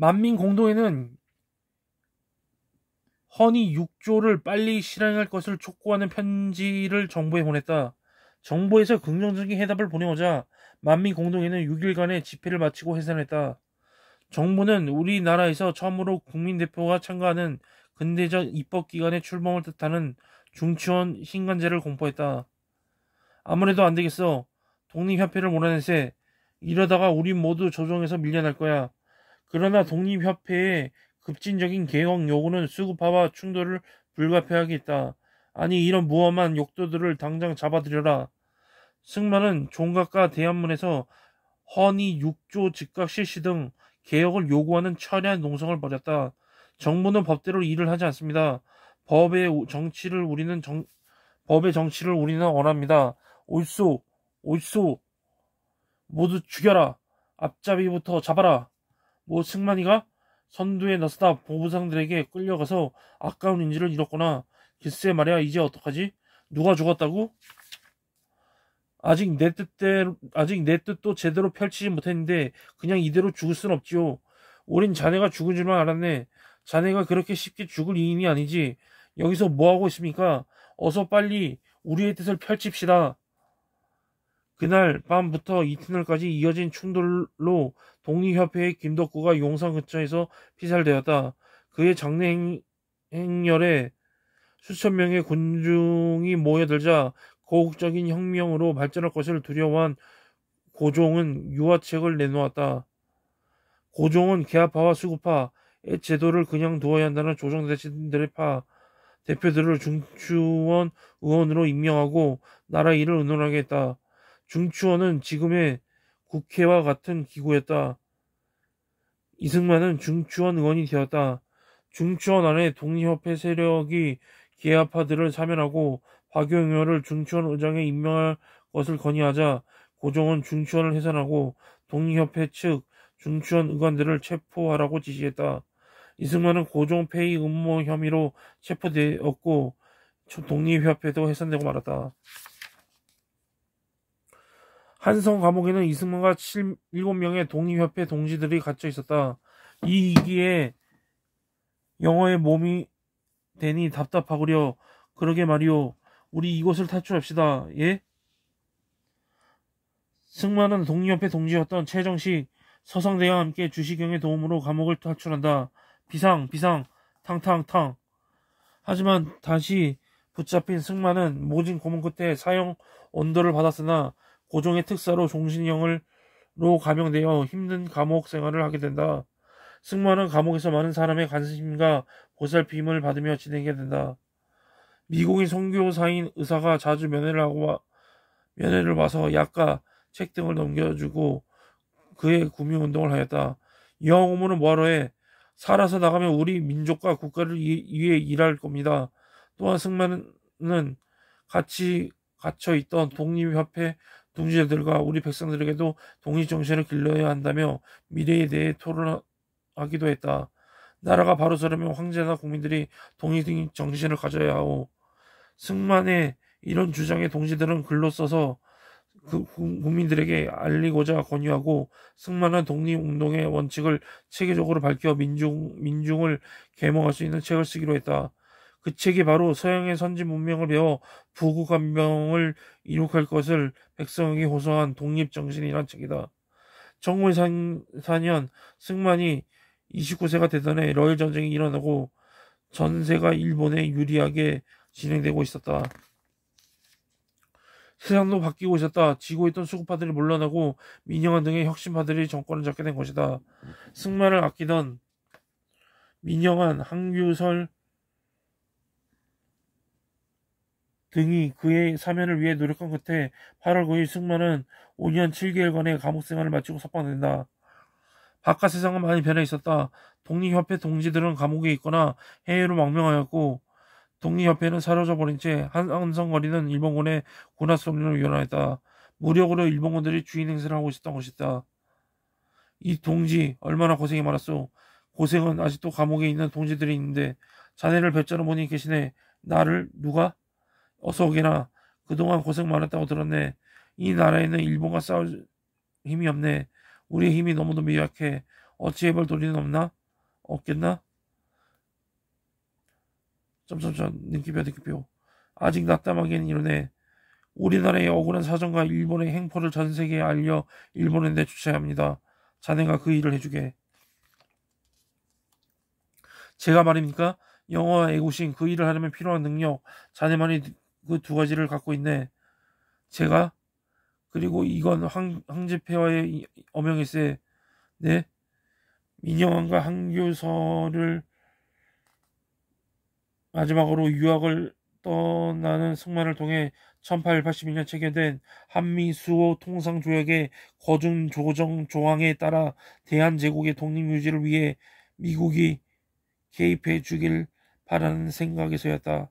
만민 공동회는 허니 6조를 빨리 실행할 것을 촉구하는 편지를 정부에 보냈다. 정부에서 긍정적인 해답을 보내오자 만민 공동회는 6일간의 집회를 마치고 해산했다. 정부는 우리나라에서 처음으로 국민 대표가 참가하는 근대적 입법 기관의 출범을 뜻하는 중치원 신간제를 공포했다. 아무래도 안 되겠어. 독립협회를 몰아내세. 이러다가 우리 모두 조정에서 밀려날 거야. 그러나 독립협회의 급진적인 개혁 요구는 수급파와 충돌을 불가피하게 했다. 아니 이런 무엄한 욕도들을 당장 잡아들여라. 승마는 종각과 대한문에서 허니 6조 즉각 실시 등 개혁을 요구하는 철회한 농성을 벌였다. 정부는 법대로 일을 하지 않습니다. 법의 정치를 우리는 정, 법의 정치를 우리는 원합니다. 옳소, 옳소, 모두 죽여라. 앞잡이부터 잡아라. 뭐 승만이가 선두에 나서다 보부상들에게 끌려가서 아까운 인지를 잃었거나 글쎄 말이야 이제 어떡하지? 누가 죽었다고? 아직 내 뜻대로 아직 내 뜻도 제대로 펼치지 못했는데 그냥 이대로 죽을 순 없지요. 우린 자네가 죽은 줄만 알았네. 자네가 그렇게 쉽게 죽을 이인이 아니지. 여기서 뭐하고 있습니까? 어서 빨리 우리의 뜻을 펼칩시다. 그날 밤부터 이튿날까지 이어진 충돌로 독립협회의 김덕구가 용산 근처에서 피살되었다. 그의 장례 행렬에 수천 명의 군중이 모여들자 고국적인 혁명으로 발전할 것을 두려워한 고종은 유화책을 내놓았다. 고종은 개화파와 수구파의 제도를 그냥 두어야 한다는 조정 대신들의 파 대표들을 중추원 의원으로 임명하고 나라 일을 의논하게 했다. 중추원은 지금의 국회와 같은 기구였다. 이승만은 중추원 의원이 되었다. 중추원 안에 독립협회 세력이 개아파들을 사면하고 박용 의원을 중추원 의장에 임명할 것을 건의하자 고종은 중추원을 해산하고 독립협회 측 중추원 의관들을 체포하라고 지시했다. 이승만은 고종 폐위 음모 혐의로 체포되었고 독립협회도 해산되고 말았다. 한성 감옥에는 이승만과 7, 7명의 독립협회 동지들이 갇혀 있었다. 이위기에 영어의 몸이 되니 답답하구려. 그러게 말이오. 우리 이곳을 탈출합시다. 예? 승만은 독립협회 동지였던 최정식, 서성대와 함께 주시경의 도움으로 감옥을 탈출한다. 비상, 비상, 탕탕탕. 하지만 다시 붙잡힌 승만은 모진 고문 끝에 사형 언도를 받았으나 고종의 특사로 종신형을로 감형되어 힘든 감옥 생활을 하게 된다. 승마는 감옥에서 많은 사람의 관심과 보살핌을 받으며 지내게 된다. 미국인 선교사인 의사가 자주 면회를 하고 면회를 와서 약과 책 등을 넘겨주고 그의 구미 운동을 하였다. 이왕 오면은 뭐하러 해? 살아서 나가면 우리 민족과 국가를 위해 일할 겁니다. 또한 승마는 같이 갇혀있던 독립협회 동지자들과 우리 백성들에게도 독립정신을 길러야 한다며 미래에 대해 토론하기도 했다. 나라가 바로 서려면 황제나 국민들이 독립정신을 가져야 하오. 승만의 이런 주장에 동지들은 글로 써서 그 국민들에게 알리고자 권유하고 승만한 독립운동의 원칙을 체계적으로 밝혀 민중, 민중을 계몽할 수 있는 책을 쓰기로 했다. 그 책이 바로 서양의 선진 문명을 배워 부국한명을 이룩할 것을 백성에게 호소한 독립정신이란 책이다. 1904년 승만이 29세가 되던 해 러일 전쟁이 일어나고 전세가 일본에 유리하게 진행되고 있었다. 세상도 바뀌고 있었다. 지고 있던 수급파들이 물러나고 민영화 등의 혁신파들이 정권을 잡게 된 것이다. 승마를 아끼던 민영한 항규설, 등이 그의 사면을 위해 노력한 끝에 8월 9일 승마는 5년 7개월간의 감옥 생활을 마치고 석방된다. 바깥 세상은 많이 변해 있었다. 독립협회 동지들은 감옥에 있거나 해외로 망명하였고 독립협회는 사라져 버린 채 한성거리는 일본군의 군화소리로 유난했다. 무력으로 일본군들이 주인 행세를 하고 있었던 것이다. 이 동지 얼마나 고생이 많았소. 고생은 아직도 감옥에 있는 동지들이 있는데 자네를 뵙자는 분이 계시네. 나를 누가? 어서 오게나. 그동안 고생 많았다고 들었네. 이 나라에는 일본과 싸울 힘이 없네. 우리의 힘이 너무도 미약해. 어찌 해볼 도리는 없나? 없겠나? 점점점 느끼뼈 느끼뼈. 아직 낙담하기는 에 이러네. 우리나라의 억울한 사정과 일본의 행포를 전 세계에 알려 일본에 내주셔야 합니다. 자네가 그 일을 해주게. 제가 말입니까? 영어와 애국심 그 일을 하려면 필요한 능력 자네만이 그두 가지를 갖고 있네. 제가 그리고 이건 황, 황제폐와의 어명일세네 민영왕과 항교서를 마지막으로 유학을 떠나는 승만을 통해 1882년 체결된 한미수호 통상조약의 거중 조정 조항에 따라 대한제국의 독립 유지를 위해 미국이 개입해 주길 바라는 생각에서였다.